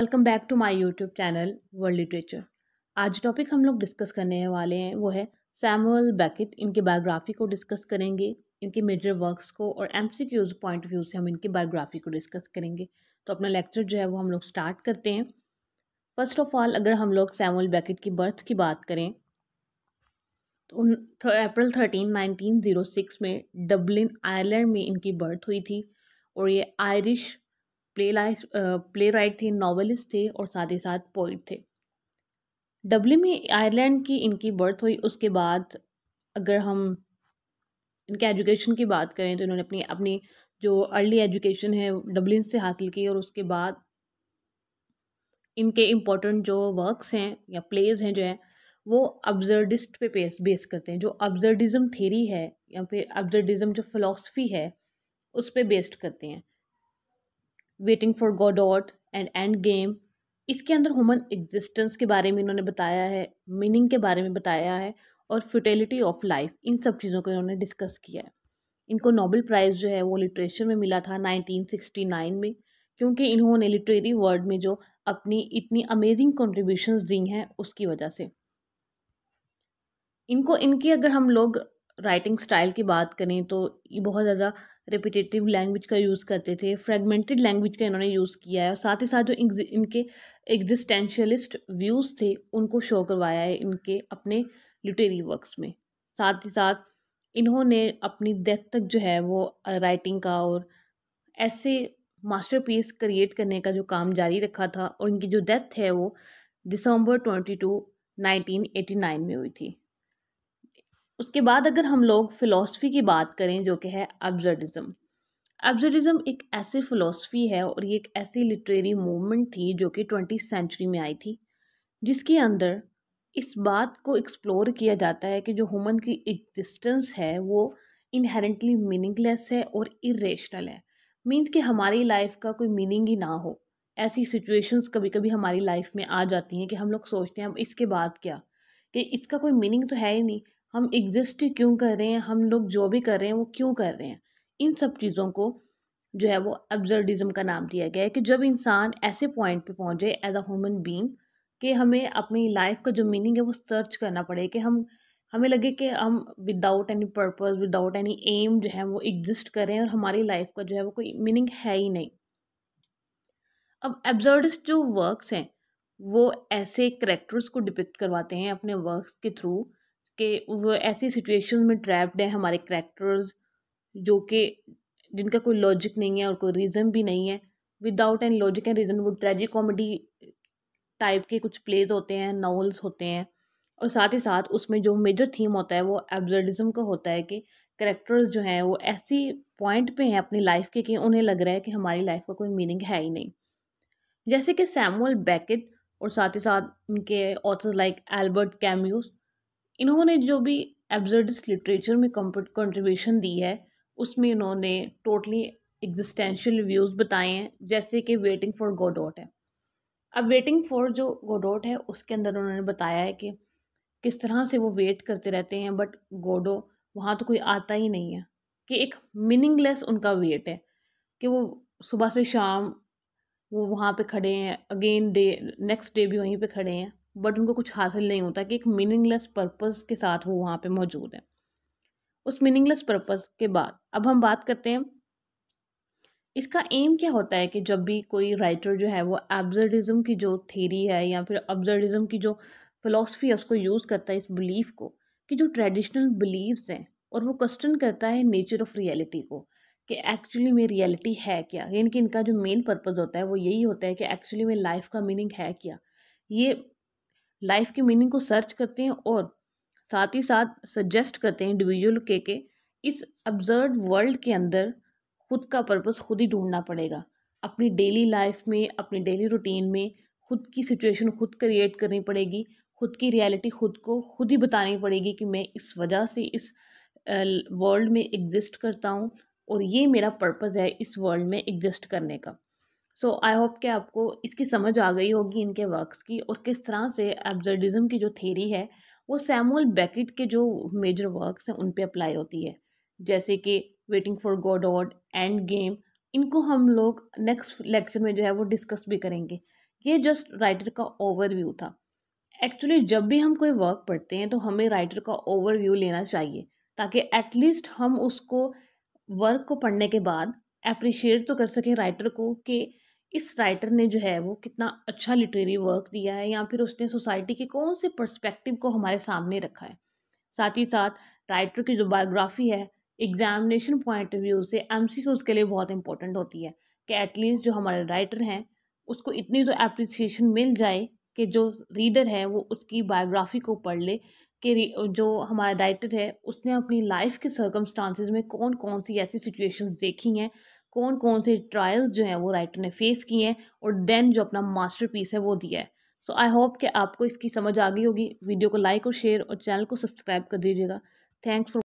welcome back to my YouTube channel world literature आज topic हम लोग डिस्कस करने वाले हैं वो है सैमुअल बैकेट इनके बायोग्राफी को डिस्कस करेंगे इनके मेजर वर्क्स को और MCQs point view से हम इनकी बायोग्राफी को डिस्कस करेंगे तो अपना लेक्चर जो है वो हम लोग स्टार्ट करते हैं फर्स्ट ऑफ ऑल अगर हम लोग सैमुअल बैकेट की बर्थ की बात करें तो उन April thirteen nineteen zero six में डबलिन आयरलैंड में इनकी बर्थ हुई थी और ये आयरिश प्ले प्ले राइट थे नावलिस्ट थे और साथ ही साथ पोइट थे डब्ल्यू में आयरलैंड की इनकी बर्थ हुई उसके बाद अगर हम इनके एजुकेशन की बात करें तो इन्होंने अपनी अपनी जो अर्ली एजुकेशन है डब्लिन से हासिल की और उसके बाद इनके इम्पोर्टेंट जो वर्क्स हैं या प्लेज हैं जो हैं वो अब्जर्डिस्ट पे बेस बेस करते हैं जो अब्जर्डिज़म थेरी है या फिर अब्जर्डिज़म जो फ़िलासफ़ी है उस पर बेस्ड करते हैं वेटिंग फॉर ऑट एंड एंड गेम इसके अंदर ह्यूमन एग्जिस्टेंस के बारे में इन्होंने बताया है मीनिंग के बारे में बताया है और फ्यूटेलिटी ऑफ लाइफ इन सब चीज़ों को इन्होंने डिस्कस किया है इनको नोबेल प्राइज़ जो है वो लिटरेचर में मिला था 1969 में क्योंकि इन्होंने लिटरेरी वर्ल्ड में जो अपनी इतनी अमेजिंग कॉन्ट्रीब्यूशन दी हैं उसकी वजह से इनको इनकी अगर हम लोग राइटिंग स्टाइल की बात करें तो ये बहुत ज़्यादा रिपीटेटिव लैंग्वेज का यूज़ करते थे फ्रेगमेंटेड लैंग्वेज का इन्होंने यूज़ किया है और साथ ही साथ जो इनके एग्जिस्टेंशलिस्ट व्यूज़ थे उनको शो करवाया है इनके अपने लिटरेरी वर्क्स में साथ ही साथ इन्होंने अपनी डेथ तक जो है वो राइटिंग का और ऐसे मास्टरपीस क्रिएट करने का जो काम जारी रखा था और इनकी जो डेथ है वो दिसंबर twenty two nineteen eighty nine में हुई थी उसके बाद अगर हम लोग फ़िलासफ़ी की बात करें जो कि है एब्जर्डिज़म एब्जर्डिज़म एक ऐसी फ़िलासफ़ी है और ये एक ऐसी लिटरेरी मूवमेंट थी जो कि ट्वेंटी सेंचुरी में आई थी जिसके अंदर इस बात को एक्सप्लोर किया जाता है कि जो हुमन की एग्जिस्टेंस है वो इनहेरेंटली मीनिंगलेस है और इरेशनल है मीन्स कि हमारी लाइफ का कोई मीनिंग ही ना हो ऐसी सिचुएशंस कभी कभी हमारी लाइफ में आ जाती हैं कि हम लोग सोचते हैं अब इसके बाद क्या कि इसका कोई मीनिंग तो है ही नहीं हम एग्जिस्ट क्यों कर रहे हैं हम लोग जो भी कर रहे हैं वो क्यों कर रहे हैं इन सब चीज़ों को जो है वो एब्जर्डिज़म का नाम दिया गया है कि जब इंसान ऐसे पॉइंट पे पहुंचे एज अ ह्यूमन बींग कि हमें अपनी लाइफ का जो मीनिंग है वो सर्च करना पड़े कि हम हमें लगे कि हम without any purpose without any aim जो है वो एग्जिस्ट करें और हमारी लाइफ का जो है वो कोई मीनिंग है ही नहीं अब एब्जर्डिस्ट जो वर्क्स हैं वो ऐसे करेक्टर्स को डिपिक्ट करवाते हैं अपने वर्क्स के थ्रू कि वो ऐसी सिचुएशन में ट्रैप्ड है हमारे करेक्टर्स जो कि जिनका कोई लॉजिक नहीं है और कोई रीज़न भी नहीं है without an logic and reason वो ट्रेजिक कॉमेडी टाइप के कुछ प्लेज होते हैं नॉवल्स होते हैं और साथ ही साथ उसमें जो मेजर थीम होता है वो एब्जर्डिज्म का होता है कि करेक्टर्स जो हैं वो ऐसी पॉइंट पे हैं अपनी लाइफ के कि उन्हें लग रहा है कि हमारी लाइफ का कोई मीनिंग है ही नहीं जैसे कि सैमुअल बैकेट और साथ ही साथ उनके ऑथर्स लाइक एल्बर्ट कैम्यूस इन्होंने जो भी एब्जर्डिस्ट लिटरेचर में कंट्रीब्यूशन दी है उसमें इन्होंने टोटली एग्जिस्टेंशियल रिव्यूज़ बताए हैं जैसे कि वेटिंग फॉर गोडोट है अब वेटिंग फॉर जो गोडोट है उसके अंदर उन्होंने बताया है कि किस तरह से वो वेट करते रहते हैं बट गोडो वहाँ तो कोई आता ही नहीं है कि एक मीनिंगलेस उनका वेट है कि वो सुबह से शाम वो वहाँ पे खड़े हैं अगेन डे नेक्स्ट डे भी वहीं पे खड़े हैं बट उनको कुछ हासिल नहीं होता कि एक मीनिंगलेस पर्पस के साथ वो वहाँ पे मौजूद है उस मीनिंगलेस पर्पस के बाद अब हम बात करते हैं इसका एम क्या होता है कि जब भी कोई राइटर जो है वो एब्जर्डिज़म की जो थेरी है या फिर एब्जर्डिज़म की जो फ़िलासफ़ी है उसको यूज़ करता है इस बिलीफ को कि जो ट्रेडिशनल बिलीव्स हैं और वो क्वेश्चन करता है नेचर ऑफ़ रियलिटी को कि एक्चुअली में रियलिटी है क्या यानी कि इनका जो मेन पर्पज़ होता है वो यही होता है कि एक्चुअली में लाइफ का मीनिंग है क्या ये लाइफ की मीनिंग को सर्च करते हैं और साथ ही साथ सजेस्ट करते हैं इंडिविजुअल के के इस ऑब्जर्व वर्ल्ड के अंदर खुद का पर्पस खुद ही ढूंढना पड़ेगा अपनी डेली लाइफ में अपनी डेली रूटीन में खुद की सिचुएशन खुद क्रिएट करनी पड़ेगी खुद की रियलिटी खुद को खुद ही बतानी पड़ेगी कि मैं इस वजह से इस वर्ल्ड में एग्जिस्ट करता हूँ और ये मेरा पर्पस है इस वर्ल्ड में एग्जिस्ट करने का सो आई होप कि आपको इसकी समझ आ गई होगी इनके वर्क्स की और किस तरह से एब्जर्डिज़म की जो थेरी है वो सैमुअल बैकेट के जो मेजर वर्क्स हैं उन पर अप्लाई होती है जैसे कि वेटिंग फॉर ऑड एंड गेम इनको हम लोग नेक्स्ट लेक्चर में जो है वो डिस्कस भी करेंगे ये जस्ट राइटर का ओवरव्यू था एक्चुअली जब भी हम कोई वर्क पढ़ते हैं तो हमें राइटर का ओवरव्यू लेना चाहिए ताकि एटलीस्ट हम उसको वर्क को पढ़ने के बाद अप्रिशिएट तो कर सकें राइटर को कि इस राइटर ने जो है वो कितना अच्छा लिटरेरी वर्क दिया है या फिर उसने सोसाइटी के कौन से पर्सपेक्टिव को हमारे सामने रखा है साथ ही साथ राइटर की जो बायोग्राफी है एग्जामिनेशन पॉइंट ऑफ व्यू से एम के लिए बहुत इंपॉर्टेंट होती है कि एटलीस्ट जो हमारे राइटर हैं उसको इतनी तो अप्रिसिएशन मिल जाए कि जो रीडर है वो उसकी बायोग्राफी को पढ़ ले कि जो हमारा राइटर है उसने अपनी लाइफ के सर्कमस्टांसिस में कौन कौन सी ऐसी सिचुएशंस देखी हैं कौन कौन से ट्रायल्स जो हैं वो राइटर ने फेस किए हैं और देन जो अपना मास्टरपीस है वो दिया है सो आई होप कि आपको इसकी समझ आ गई होगी वीडियो को लाइक और शेयर और चैनल को सब्सक्राइब कर दीजिएगा थैंक्स फॉर